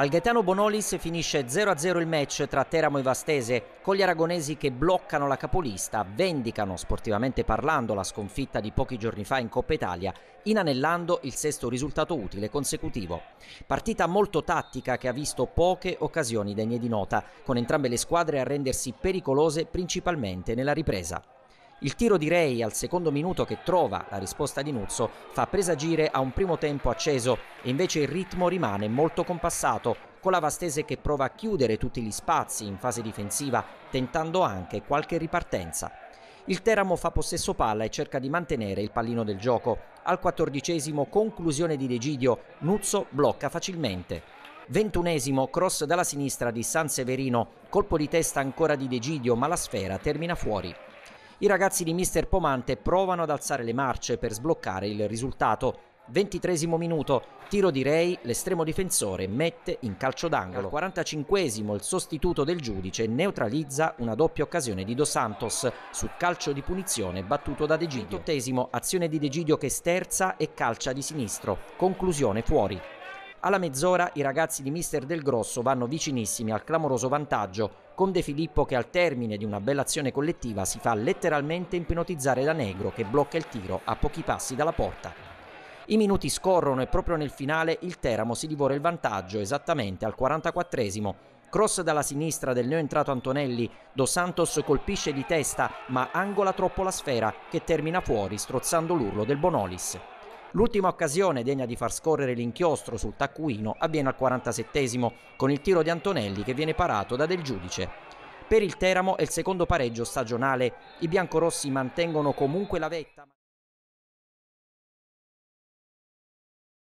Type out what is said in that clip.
Al Gaetano Bonolis finisce 0-0 il match tra Teramo e Vastese, con gli aragonesi che bloccano la capolista, vendicano sportivamente parlando la sconfitta di pochi giorni fa in Coppa Italia, inanellando il sesto risultato utile consecutivo. Partita molto tattica che ha visto poche occasioni degne di nota, con entrambe le squadre a rendersi pericolose principalmente nella ripresa. Il tiro di Rey al secondo minuto che trova la risposta di Nuzzo fa presagire a un primo tempo acceso e invece il ritmo rimane molto compassato con la Vastese che prova a chiudere tutti gli spazi in fase difensiva tentando anche qualche ripartenza. Il Teramo fa possesso palla e cerca di mantenere il pallino del gioco. Al quattordicesimo conclusione di Degidio, Nuzzo blocca facilmente. Ventunesimo cross dalla sinistra di San Severino, colpo di testa ancora di Degidio ma la sfera termina fuori. I ragazzi di Mister Pomante provano ad alzare le marce per sbloccare il risultato. Ventitresimo minuto, tiro di Rey, l'estremo difensore mette in calcio d'angolo. Al 45 il sostituto del giudice neutralizza una doppia occasione di Dos Santos su calcio di punizione battuto da De Giglio. 28 azione di De Giglio che sterza e calcia di sinistro. Conclusione fuori. Alla mezz'ora i ragazzi di Mister Del Grosso vanno vicinissimi al clamoroso vantaggio con De Filippo che al termine di una bella azione collettiva si fa letteralmente ipnotizzare da Negro che blocca il tiro a pochi passi dalla porta. I minuti scorrono e proprio nel finale il Teramo si divora il vantaggio esattamente al 44esimo. Cross dalla sinistra del neoentrato Antonelli, Dos Santos colpisce di testa ma angola troppo la sfera che termina fuori strozzando l'urlo del Bonolis. L'ultima occasione degna di far scorrere l'inchiostro sul taccuino avviene al 47 con il tiro di Antonelli che viene parato da Del Giudice. Per il Teramo è il secondo pareggio stagionale, i biancorossi mantengono comunque la vetta.